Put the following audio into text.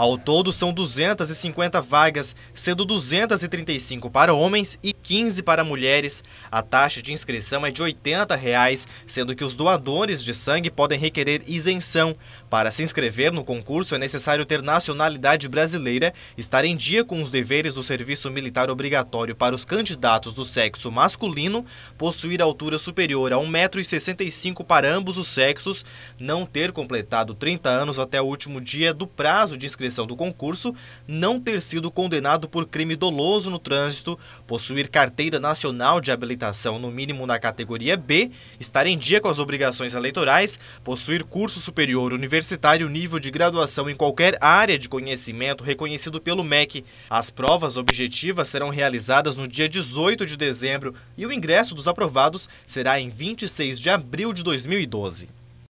Ao todo, são 250 vagas, sendo 235 para homens e 15 para mulheres. A taxa de inscrição é de R$ 80, reais, sendo que os doadores de sangue podem requerer isenção. Para se inscrever no concurso, é necessário ter nacionalidade brasileira, estar em dia com os deveres do serviço militar obrigatório para os candidatos do sexo masculino, possuir altura superior a 1,65m para ambos os sexos, não ter completado 30 anos até o último dia do prazo de inscrição do concurso, não ter sido condenado por crime doloso no trânsito, possuir carteira nacional de habilitação no mínimo na categoria B, estar em dia com as obrigações eleitorais, possuir curso superior universitário nível de graduação em qualquer área de conhecimento reconhecido pelo MEC. As provas objetivas serão realizadas no dia 18 de dezembro e o ingresso dos aprovados será em 26 de abril de 2012.